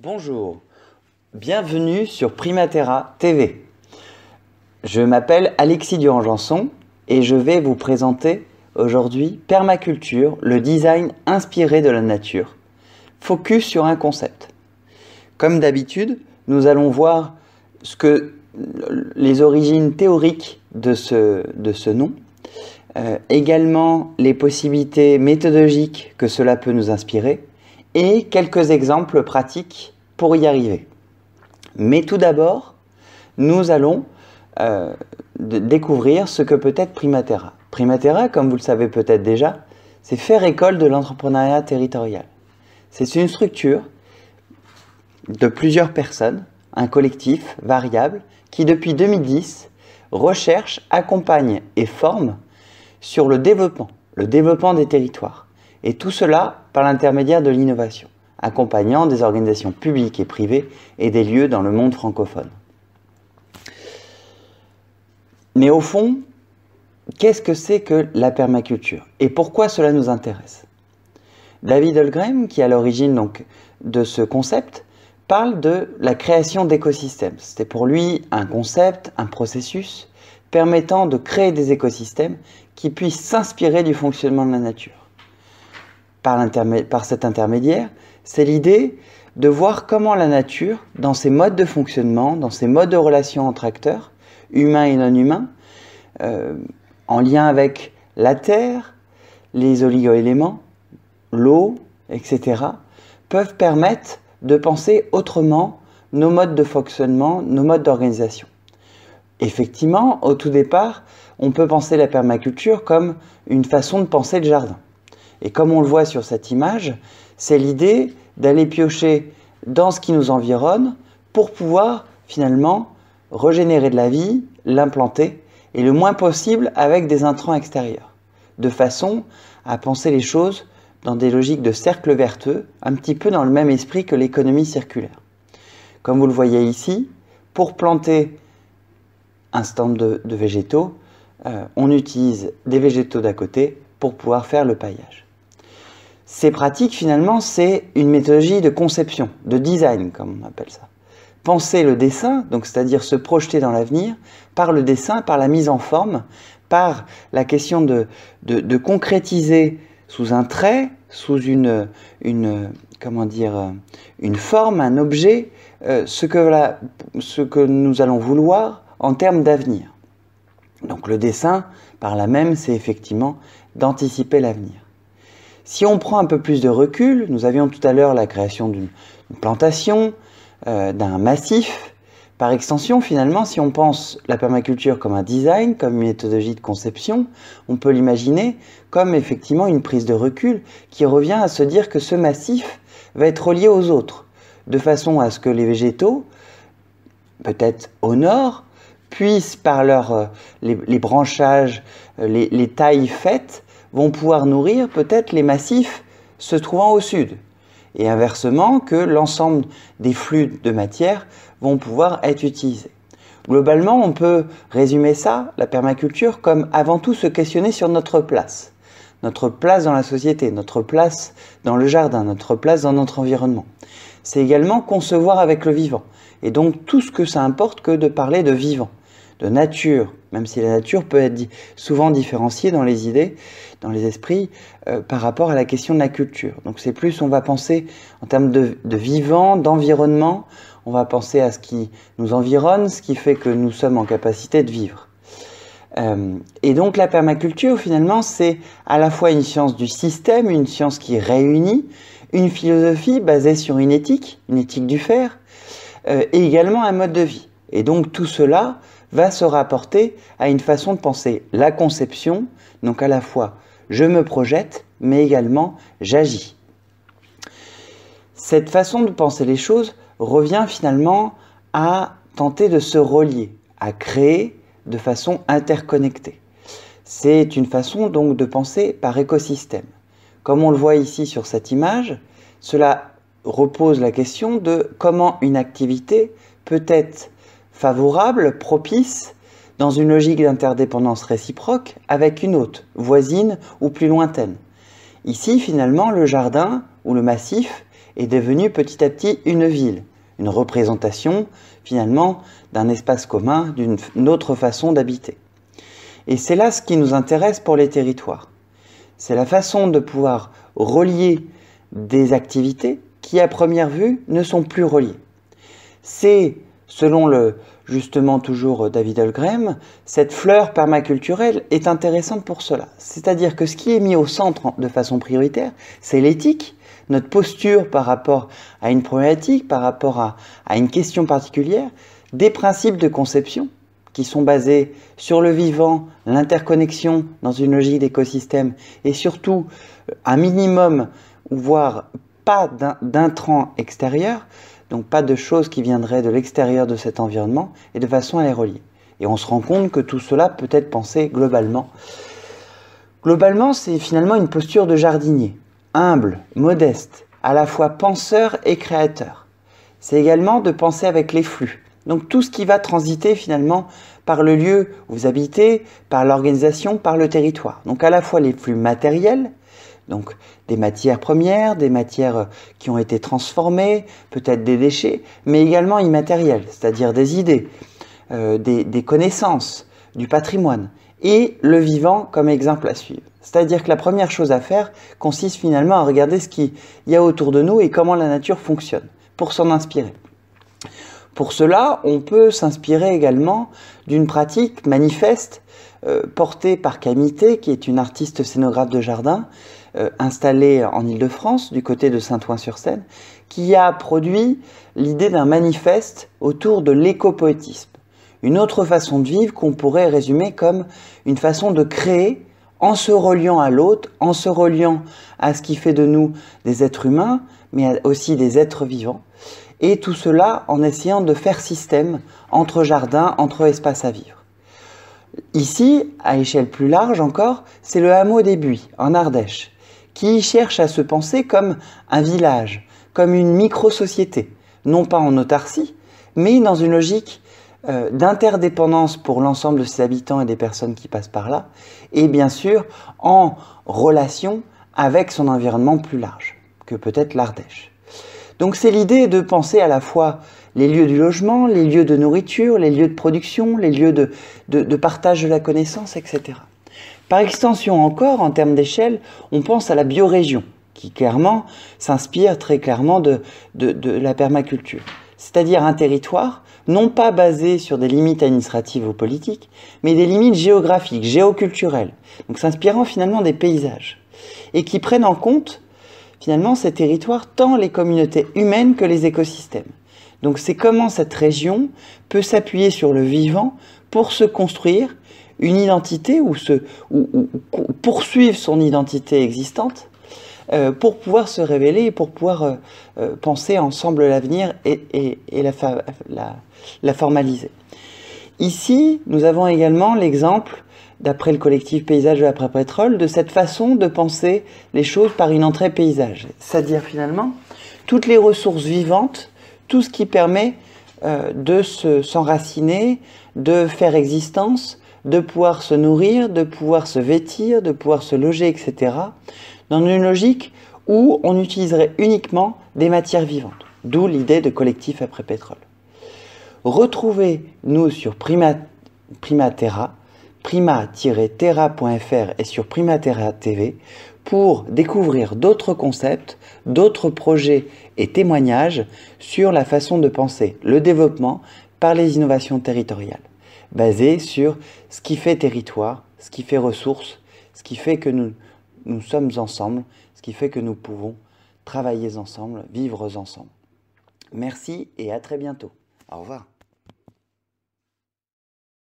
Bonjour, bienvenue sur Primatera TV. Je m'appelle Alexis durand et je vais vous présenter aujourd'hui Permaculture, le design inspiré de la nature. Focus sur un concept. Comme d'habitude, nous allons voir ce que les origines théoriques de ce, de ce nom, euh, également les possibilités méthodologiques que cela peut nous inspirer, et quelques exemples pratiques pour y arriver. Mais tout d'abord, nous allons euh, découvrir ce que peut être Primatera. Primatera, comme vous le savez peut-être déjà, c'est faire école de l'entrepreneuriat territorial. C'est une structure de plusieurs personnes, un collectif variable, qui depuis 2010 recherche, accompagne et forme sur le développement, le développement des territoires et tout cela par l'intermédiaire de l'innovation, accompagnant des organisations publiques et privées et des lieux dans le monde francophone. Mais au fond, qu'est-ce que c'est que la permaculture et pourquoi cela nous intéresse David Holmgren, qui est à l'origine donc de ce concept, parle de la création d'écosystèmes. C'était pour lui un concept, un processus permettant de créer des écosystèmes qui puissent s'inspirer du fonctionnement de la nature par, par cet intermédiaire, c'est l'idée de voir comment la nature, dans ses modes de fonctionnement, dans ses modes de relation entre acteurs, humains et non humains, euh, en lien avec la Terre, les oligoéléments, l'eau, etc., peuvent permettre de penser autrement nos modes de fonctionnement, nos modes d'organisation. Effectivement, au tout départ, on peut penser la permaculture comme une façon de penser le jardin. Et comme on le voit sur cette image, c'est l'idée d'aller piocher dans ce qui nous environne pour pouvoir finalement régénérer de la vie, l'implanter, et le moins possible avec des intrants extérieurs, de façon à penser les choses dans des logiques de cercle vertueux, un petit peu dans le même esprit que l'économie circulaire. Comme vous le voyez ici, pour planter un stand de, végétaux, euh, on utilise des végétaux d'à côté pour pouvoir faire le paillage ces pratiques, finalement, c'est une méthodologie de conception, de design, comme on appelle ça. Penser le dessin, donc c'est-à-dire se projeter dans l'avenir, par le dessin, par la mise en forme, par la question de, de, concrétiser sous un trait, sous une, une, comment dire, une forme, un objet, euh, ce, que ce que nous allons vouloir en termes d'avenir. Donc le dessin, par là même, c'est effectivement d'anticiper l'avenir. Si on prend un peu plus de recul, nous avions tout à l'heure la création d'une plantation, euh, d'un massif. Par extension, finalement, si on pense la permaculture comme un design, comme une méthodologie de conception, on peut l'imaginer comme effectivement une prise de recul qui revient à se dire que ce massif va être relié aux autres, de façon à ce que les végétaux, peut-être au nord, puissent par leurs euh, les, branchages, euh, les tailles faites, vont pouvoir nourrir peut-être les massifs se trouvant au sud. Et inversement, que l'ensemble des flux de matière vont pouvoir être utilisés. Globalement, on peut résumer ça, la permaculture, comme avant tout se questionner sur notre place. Notre place dans la société, notre place dans le jardin, notre place dans notre environnement. C'est également concevoir avec le vivant. Et donc tout ce que ça importe que de parler de vivant de nature, même si la nature peut être souvent différenciée dans les idées, dans les esprits, euh, par rapport à la question de la culture. Donc c'est plus, on va penser en termes de, vivant, d'environnement, on va penser à ce qui nous environne, ce qui fait que nous sommes en capacité de vivre. Euh, et donc la permaculture, finalement, c'est à la fois une science du système, une science qui réunit une philosophie basée sur une éthique, une éthique du faire, euh, et également un mode de vie. Et donc tout cela va se rapporter à une façon de penser la conception, donc à la fois je me projette, mais également j'agis. Cette façon de penser les choses revient finalement à tenter de se relier, à créer de façon interconnectée. C'est une façon donc de penser par écosystème. Comme on le voit ici sur cette image, cela repose la question de comment une activité peut être favorable, propice, dans une logique d'interdépendance réciproque avec une autre, voisine ou plus lointaine. Ici, finalement, le jardin ou le massif est devenu petit à petit une ville, une représentation, finalement, d'un espace commun, d'une autre façon d'habiter. Et c'est là ce qui nous intéresse pour les territoires. C'est la façon de pouvoir relier des activités qui, à première vue, ne sont plus reliées. C'est Selon le, justement toujours euh, David Holgrim, cette fleur permaculturelle est intéressante pour cela. C'est-à-dire que ce qui est mis au centre de façon prioritaire, c'est l'éthique, notre posture par rapport à une problématique, par rapport à, à une question particulière, des principes de conception qui sont basés sur le vivant, l'interconnexion dans une logique d'écosystème et surtout euh, un minimum, voire pas d'intrants extérieurs, donc pas de choses qui viendraient de l'extérieur de cet environnement, et de façon à les relier. Et on se rend compte que tout cela peut être pensé globalement. Globalement, c'est finalement une posture de jardinier, humble, modeste, à la fois penseur et créateur. C'est également de penser avec les flux, donc tout ce qui va transiter finalement par le lieu où vous habitez, par l'organisation, par le territoire. Donc à la fois les flux matériels, donc des matières premières, des matières euh, qui ont été transformées, peut-être des déchets, mais également immatériels, c'est-à-dire des idées, euh, des, connaissances, du patrimoine, et le vivant comme exemple à suivre. C'est-à-dire que la première chose à faire consiste finalement à regarder ce qu'il y a autour de nous et comment la nature fonctionne, pour s'en inspirer. Pour cela, on peut s'inspirer également d'une pratique manifeste euh, portée par Camité, qui est une artiste scénographe de jardin, euh, installé en Ile-de-France, du côté de Saint-Ouen-sur-Seine, qui a produit l'idée d'un manifeste autour de l'éco-poétisme. Une autre façon de vivre qu'on pourrait résumer comme une façon de créer en se reliant à l'autre, en se reliant à ce qui fait de nous des êtres humains, mais aussi des êtres vivants. Et tout cela en essayant de faire système entre jardins, entre espaces à vivre. Ici, à échelle plus large encore, c'est le hameau des Buis, en Ardèche qui cherche à se penser comme un village, comme une micro-société, non pas en autarcie, mais dans une logique euh, d'interdépendance pour l'ensemble de ses habitants et des personnes qui passent par là, et bien sûr en relation avec son environnement plus large, que peut-être l'Ardèche. Donc c'est l'idée de penser à la fois les lieux du logement, les lieux de nourriture, les lieux de production, les lieux de partage de la connaissance, etc. Par extension encore, en termes d'échelle, on pense à la biorégion, qui clairement s'inspire très clairement de, la permaculture. C'est-à-dire un territoire non pas basé sur des limites administratives ou politiques, mais des limites géographiques, géoculturelles, donc s'inspirant finalement des paysages, et qui prennent en compte finalement ces territoires tant les communautés humaines que les écosystèmes. Donc c'est comment cette région peut s'appuyer sur le vivant pour se construire une identité ou, se, poursuivre son identité existante euh, pour pouvoir se révéler et pour pouvoir euh, euh, penser ensemble l'avenir et, et, la, la, la, formaliser. Ici, nous avons également l'exemple, d'après le collectif Paysage de l'après-pétrole, de cette façon de penser les choses par une entrée paysage. C'est-à-dire finalement, toutes les ressources vivantes, tout ce qui permet de s'enraciner, de faire existence, de pouvoir se nourrir, de pouvoir se vêtir, de pouvoir se loger, etc., dans une logique où on utiliserait uniquement des matières vivantes, d'où l'idée de collectif après pétrole. Retrouvez-nous sur Prima, Primatera, prima-terra.fr et sur Terra TV pour découvrir d'autres concepts, d'autres projets et témoignages sur la façon de penser le développement par les innovations territoriales basé sur ce qui fait territoire, ce qui fait ressources, ce qui fait que nous, nous sommes ensemble, ce qui fait que nous pouvons travailler ensemble, vivre ensemble. Merci et à très bientôt. Au revoir.